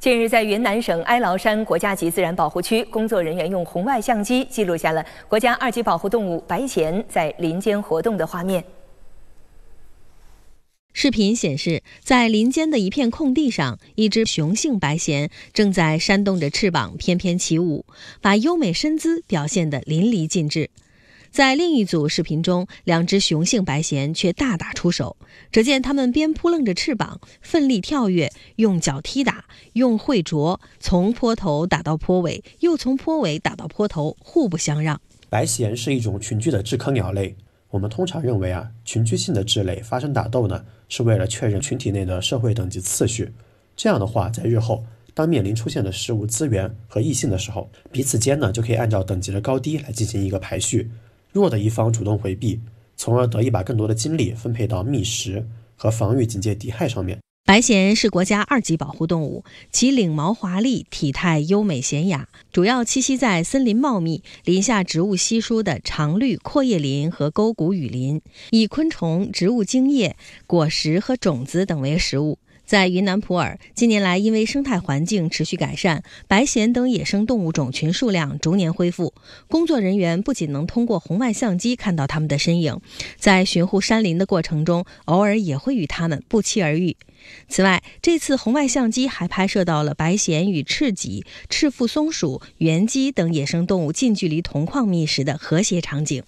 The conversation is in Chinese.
近日，在云南省哀牢山国家级自然保护区，工作人员用红外相机记录下了国家二级保护动物白鹇在林间活动的画面。视频显示，在林间的一片空地上，一只雄性白鹇正在扇动着翅膀翩翩起舞，把优美身姿表现得淋漓尽致。在另一组视频中，两只雄性白鹇却大打出手。只见它们边扑棱着翅膀，奋力跳跃，用脚踢打，用喙啄，从坡头打到坡尾，又从坡尾打到坡头，互不相让。白鹇是一种群居的雉科鸟类。我们通常认为啊，群居性的雉类发生打斗呢，是为了确认群体内的社会等级次序。这样的话，在日后当面临出现的食物资源和异性的时候，彼此间呢就可以按照等级的高低来进行一个排序。弱的一方主动回避，从而得以把更多的精力分配到觅食和防御警戒敌害上面。白鹇是国家二级保护动物，其领毛华丽，体态优美娴雅，主要栖息在森林茂密、林下植物稀疏的常绿阔叶林和沟谷雨林，以昆虫、植物茎叶、果实和种子等为食物。在云南普洱，近年来因为生态环境持续改善，白藓等野生动物种群数量逐年恢复。工作人员不仅能通过红外相机看到它们的身影，在巡护山林的过程中，偶尔也会与它们不期而遇。此外，这次红外相机还拍摄到了白藓与赤麂、赤腹松鼠、原鸡等野生动物近距离同框觅食的和谐场景。